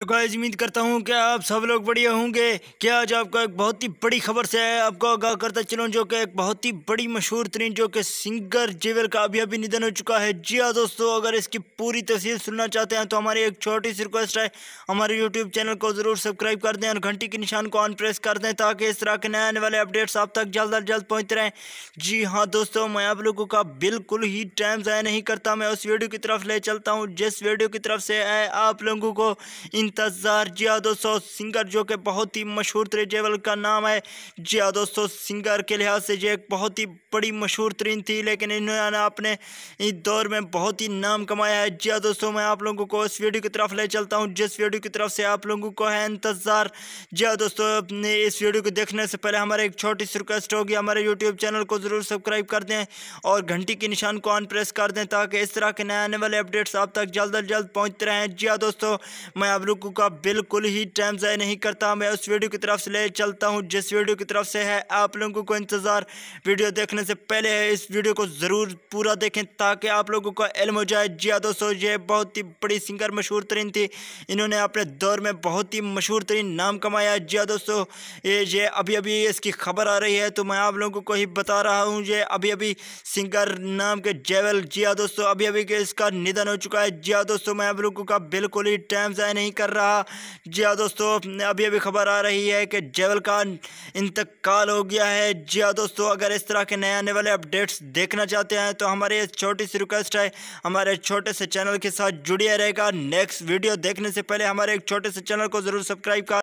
तो गाइज उम्मीद करता हूँ कि आप सब लोग बढ़िया होंगे क्या आज आपको एक बहुत ही बड़ी खबर से है आपको आगाह करता चलो जो कि एक बहुत ही बड़ी मशहूर तरीन जो कि सिंगर जेवल का अभी अभी निधन हो चुका है जी हाँ दोस्तों अगर इसकी पूरी तस्वीर सुनना चाहते हैं तो हमारी एक छोटी सी रिक्वेस्ट है हमारे यूट्यूब चैनल को ज़रूर सब्सक्राइब कर दें और घंटी के निशान को ऑन प्रेस कर दें ताकि इस तरह के नए आने वाले अपडेट्स आप तक जल्द अज जल्द पहुँचते रहें जी हाँ दोस्तों मैं आप लोगों का बिल्कुल ही टाइम ज़ाया नहीं करता मैं उस वीडियो की तरफ ले चलता हूँ जिस वीडियो की तरफ से आप लोगों को इन इंतज़ार जिया दोस्तों सिंगर जो कि बहुत ही मशहूर जेवल का नाम है जिया दोस्तों सिंगर के लिहाज से जो एक बहुत ही बड़ी मशहूर तरीन थी लेकिन इन्होंने अपने इस दौर में बहुत ही नाम कमाया है जिया दोस्तों मैं आप लोगों को इस वीडियो की तरफ ले चलता हूँ जिस वीडियो की तरफ से आप लोगों को है इंतज़ार जिया दोस्तों अपने इस वीडियो को देखने से पहले हमारे एक छोटी सी रिक्वेस्ट होगी हमारे यूट्यूब चैनल को ज़रूर सब्सक्राइब कर दें और घंटी के निशान को ऑन प्रेस कर दें ताकि इस तरह के नए आने वाले अपडेट्स आप तक जल्द अज जल्द पहुँचते रहें जिया दोस्तों मैं आप लोग वीडियो का बिल्कुल ही टाइम ज़ाय नहीं करता मैं उस वीडियो की तरफ से ले चलता हूँ जिस वीडियो की तरफ से है आप लोगों को इंतज़ार वीडियो देखने से पहले है इस वीडियो को ज़रूर पूरा देखें ताकि आप लोगों का इलम हो जाए जिया हाँ दो दोस्तों ये बहुत ही बड़ी सिंगर मशहूर तरीन थी इन्होंने अपने दौर में बहुत ही मशहूर तरीन नाम कमाया जिया हाँ दोस्तों ये ये अभी अभी इसकी खबर आ रही है तो मैं आप लोगों को ही बता रहा हूँ ये अभी अभी सिंगर नाम के जेवल जिया हाँ दोस्तों अभी अभी इसका निधन हो चुका है जिया हाँ दोस्तों मैं आप लोगों का बिल्कुल ही टाइम ज़ाय नहीं कर कर रहा जी हाँ दोस्तों अभी अभी खबर आ रही है कि जेवल का इंतकाल हो गया है जी हाँ दोस्तों अगर इस तरह के नए आने वाले अपडेट्स देखना चाहते हैं तो हमारे छोटी सी रिक्वेस्ट है हमारे छोटे से चैनल के साथ जुड़िया रहेगा नेक्स्ट वीडियो देखने से पहले हमारे एक छोटे से चैनल को ज़रूर सब्सक्राइब कर